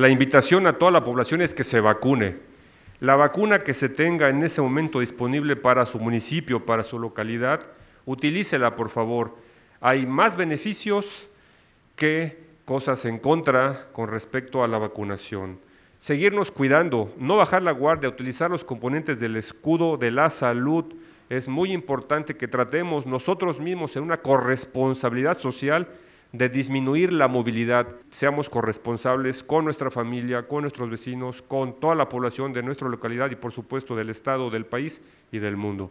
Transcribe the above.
La invitación a toda la población es que se vacune. La vacuna que se tenga en ese momento disponible para su municipio, para su localidad, utilícela por favor. Hay más beneficios que cosas en contra con respecto a la vacunación. Seguirnos cuidando, no bajar la guardia, utilizar los componentes del escudo de la salud. Es muy importante que tratemos nosotros mismos en una corresponsabilidad social de disminuir la movilidad. Seamos corresponsables con nuestra familia, con nuestros vecinos, con toda la población de nuestra localidad y por supuesto del Estado, del país y del mundo.